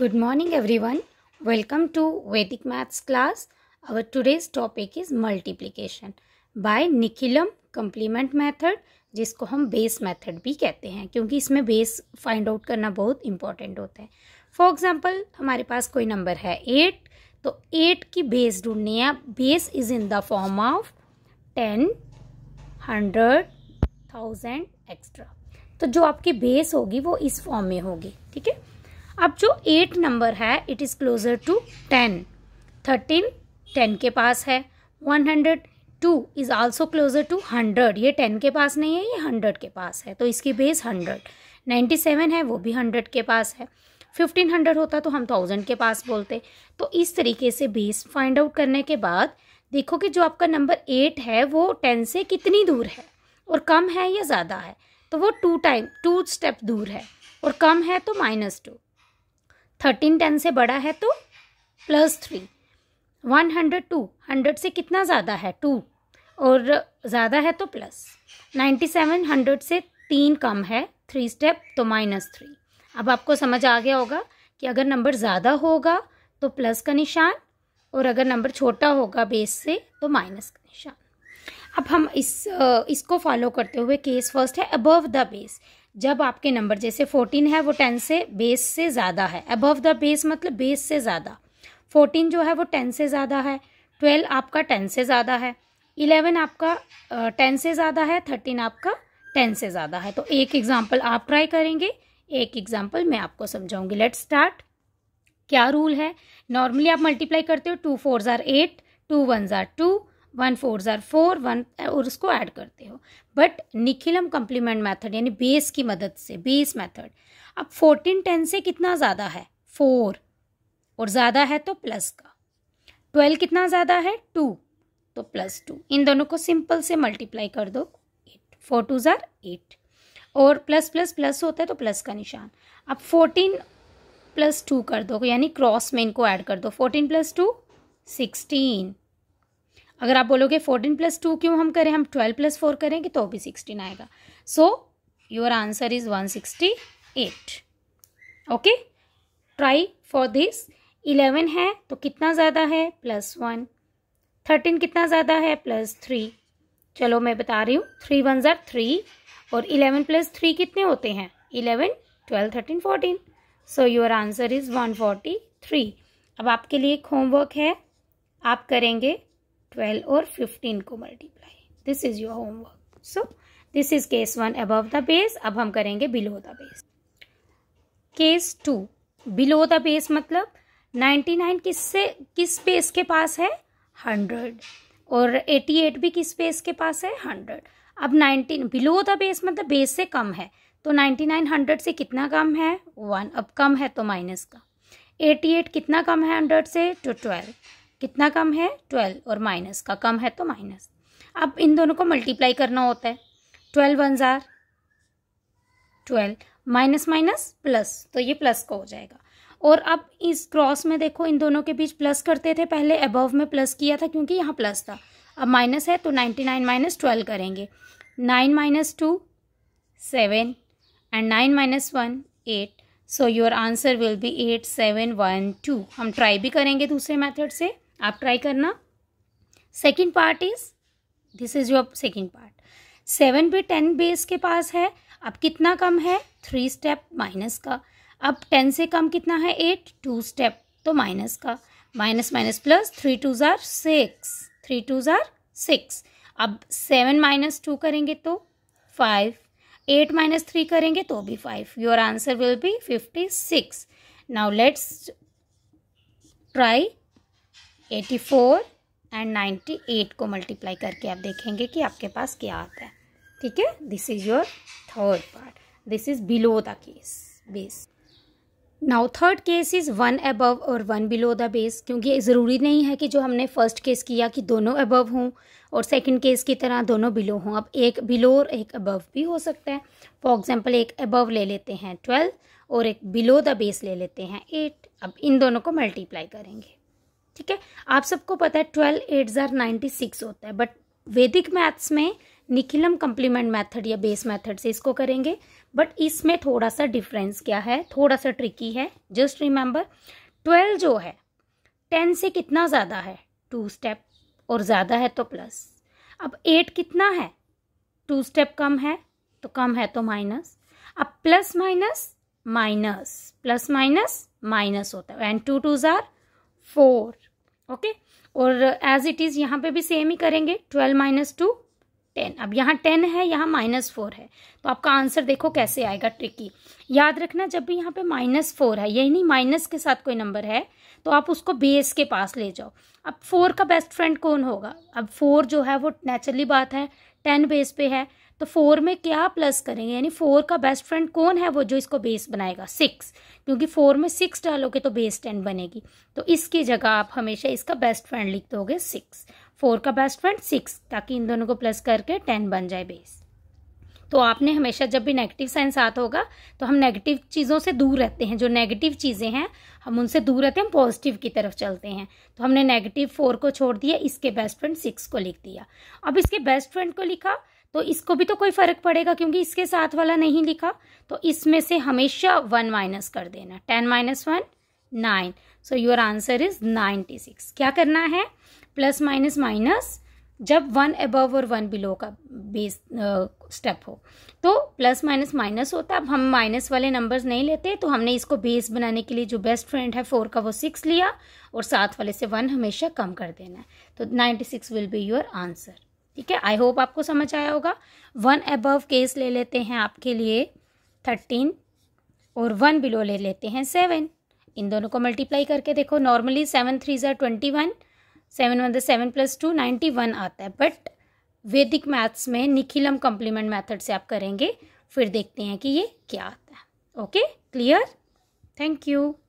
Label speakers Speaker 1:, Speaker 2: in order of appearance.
Speaker 1: Good morning everyone. Welcome to Vedic Maths class. Our today's topic is multiplication by Nikilam complement method जिसको हम base method भी कहते हैं क्योंकि इसमें बेस फाइंड आउट करना बहुत इंपॉर्टेंट होता है फॉर एग्जांपल हमारे पास कोई नंबर है एट तो एट की बेस ढूंढनी है base is in the form of ten hundred thousand extra तो जो आपकी बेस होगी वो इस फॉर्म में होगी ठीक है अब जो एट नंबर है it is closer to ten thirteen ten के पास है one hundred two is also closer to hundred ये टेन के पास नहीं है ये हंड्रेड के पास है तो इसकी बेस हंड्रेड नाइन्टी सेवन है वो भी हंड्रेड के पास है फिफ्टीन हंड्रेड होता तो हम थाउजेंड के पास बोलते तो इस तरीके से बेस फाइंड आउट करने के बाद देखो कि जो आपका नंबर एट है वो टेन से कितनी दूर है और कम है या ज़्यादा है तो वो टू टाइम टू स्टेप दूर है और कम है तो माइनस टू थर्टीन टेन से बड़ा है तो plus three one hundred two hundred से कितना ज़्यादा है टू और ज़्यादा है तो प्लस नाइन्टी सेवन हंड्रेड से तीन कम है थ्री स्टेप तो माइनस थ्री अब आपको समझ आ गया होगा कि अगर नंबर ज़्यादा होगा तो प्लस का निशान और अगर नंबर छोटा होगा बेस से तो माइनस का निशान अब हम इस इसको फॉलो करते हुए केस फर्स्ट है अबव द बेस जब आपके नंबर जैसे फोर्टीन है वो टेन से बेस से ज़्यादा है अबव द बेस मतलब बेस से ज़्यादा फोर्टीन जो है वो टेन से ज़्यादा है ट्वेल्व आपका टेन से ज़्यादा है इलेवन आपका टेन से ज़्यादा है थर्टीन आपका टेन से ज़्यादा है तो एक एग्ज़ाम्पल आप ट्राई करेंगे एक एग्ज़ाम्पल मैं आपको समझाऊंगी लेट स्टार्ट क्या रूल है नॉर्मली आप मल्टीप्लाई करते हो टू फोर ज़ार एट टू वन ज़ार टू वन फोर ज़ार फोर वन और उसको ऐड करते हो बट निखिलम कम्प्लीमेंट मैथड यानी बेस की मदद से बेस मैथड अब फोर्टीन टेन से कितना ज़्यादा है फोर और ज़्यादा है तो प्लस का ट्वेल्व कितना ज़्यादा है टू तो प्लस टू इन दोनों को सिंपल से मल्टीप्लाई कर दो एट फोर टू ज़ार एट और प्लस प्लस प्लस होता है तो प्लस का निशान अब फोर्टीन प्लस टू कर दो यानी क्रॉस में इनको ऐड कर दो फोर्टीन प्लस टू सिक्सटीन अगर आप बोलोगे फोर्टीन प्लस टू क्यों हम करें हम ट्वेल्व प्लस फोर करेंगे तो भी सिक्सटीन आएगा so your answer is one sixty eight okay try for this eleven है तो कितना ज़्यादा है प्लस वन थर्टीन कितना ज़्यादा है प्लस थ्री चलो मैं बता रही हूँ थ्री वन ज़ार थ्री और इलेवन प्लस थ्री कितने होते हैं eleven twelve thirteen fourteen so your answer is one forty three अब आपके लिए एक होमवर्क है आप करेंगे ट्वेल्व और फिफ्टीन को multiply this is your homework so this is case one above the base अब हम करेंगे below the base case two below the base मतलब नाइन्टी किससे किस बेस के पास है हंड्रेड और एटी एट भी किस बेस के पास है हंड्रेड अब नाइनटीन बिलो द बेस मतलब बेस से कम है तो नाइन्टी नाइन हंड्रेड से कितना कम है वन अब कम है तो माइनस का एटी एट कितना कम है हंड्रेड से टू तो ट्वेल्व कितना कम है ट्वेल्व और माइनस का कम है तो माइनस अब इन दोनों को मल्टीप्लाई करना होता है ट्वेल्व वन ज़ार ट्वेल्व माइनस माइनस प्लस तो ये प्लस का हो जाएगा और अब इस क्रॉस में देखो इन दोनों के बीच प्लस करते थे पहले अबव में प्लस किया था क्योंकि यहाँ प्लस था अब माइनस है तो नाइन्टी नाइन माइनस ट्वेल्व करेंगे nine minus two seven and nine minus one eight so your answer will be eight seven one two हम ट्राई भी करेंगे दूसरे मेथड से आप ट्राई करना second part is this is your second part seven पे ten base के पास है अब कितना कम है थ्री स्टेप माइनस का अब टेन से कम कितना है एट टू स्टेप तो माइनस का minus minus plus three two ज़ार सिक्स थ्री टू ज़ार सिक्स अब सेवन माइनस टू करेंगे तो फाइव एट माइनस थ्री करेंगे तो भी five your answer will be fifty six now let's try eighty four and ninety eight को multiply करके आप देखेंगे कि आपके पास क्या आता है ठीक है this is your third part this is below the case base now third case is one above और वन बिलो द बेस क्योंकि ज़रूरी नहीं है कि जो हमने फर्स्ट केस किया कि दोनों अबव हों और सेकंड केस की तरह दोनों बिलो हों अब एक बिलो और एक अबव भी हो सकता है फॉर एग्जांपल एक अबव ले लेते हैं ट्वेल्व और एक बिलो द बेस ले लेते हैं एट अब इन दोनों को मल्टीप्लाई करेंगे ठीक है आप सबको पता है ट्वेल्व एट ज़ार नाइन्टी सिक्स होता है बट वैदिक मैथ्स में निखिलम कम्प्लीमेंट मेथड या बेस मेथड से इसको करेंगे बट इसमें थोड़ा सा डिफरेंस क्या है थोड़ा सा ट्रिकी है जस्ट रिमेंबर ट्वेल्व जो है टेन से कितना ज़्यादा है टू स्टेप और ज़्यादा है तो प्लस अब एट कितना है टू स्टेप कम है तो कम है तो माइनस अब plus minus minus plus minus minus होता है एंड टू टू ज़ार फोर ओके और एज इट इज़ यहाँ पे भी सेम ही करेंगे ट्वेल्व माइनस टू टेन अब यहाँ टेन है यहाँ माइनस फोर है तो आपका आंसर देखो कैसे आएगा ट्रिकी याद रखना जब भी यहाँ पे माइनस फोर है यही नहीं माइनस के साथ कोई नंबर है तो आप उसको बेस के पास ले जाओ अब फोर का बेस्ट फ्रेंड कौन होगा अब फोर जो है वो नेचुरली बात है टेन बेस पे है तो फोर में क्या प्लस करेंगे यानी फोर का बेस्ट फ्रेंड कौन है वो जो इसको बेस बनाएगा सिक्स क्योंकि फोर में सिक्स डालोगे तो बेस टेन बनेगी तो इसकी जगह आप हमेशा इसका बेस्ट फ्रेंड लिख दोगे सिक्स फोर का बेस्ट फ्रेंड सिक्स ताकि इन दोनों को प्लस करके टेन बन जाए बेस तो आपने हमेशा जब भी नेगेटिव साइन साथ होगा तो हम नेगेटिव चीज़ों से दूर रहते हैं जो नेगेटिव चीज़ें हैं हम उनसे दूर रहते हैं हम पॉजिटिव की तरफ चलते हैं तो हमने नेगेटिव फोर को छोड़ दिया इसके बेस्ट फ्रेंड सिक्स को लिख दिया अब इसके बेस्ट फ्रेंड को लिखा तो इसको भी तो कोई फर्क पड़ेगा क्योंकि इसके साथ वाला नहीं लिखा तो इसमें से हमेशा वन माइनस कर देना ten minus one nine so your answer is ninety six क्या करना है प्लस माइनस माइनस जब वन अबव और वन बिलो का बेस स्टेप हो तो प्लस माइनस माइनस होता है अब हम माइनस वाले नंबर्स नहीं लेते तो हमने इसको बेस बनाने के लिए जो बेस्ट फ्रेंड है फोर का वो सिक्स लिया और सात वाले से वन हमेशा कम कर देना है तो ninety six will be your answer ठीक है आई होप आपको समझ आया होगा वन अबव केस ले लेते हैं आपके लिए थर्टीन और वन बिलो ले लेते हैं सेवन इन दोनों को मल्टीप्लाई करके देखो नॉर्मली सेवन थ्री जर twenty one seven one seven plus two ninety one आता है बट वैदिक मैथ्स में निखिलम कम्प्लीमेंट मैथड से आप करेंगे फिर देखते हैं कि ये क्या आता है ओके क्लियर थैंक यू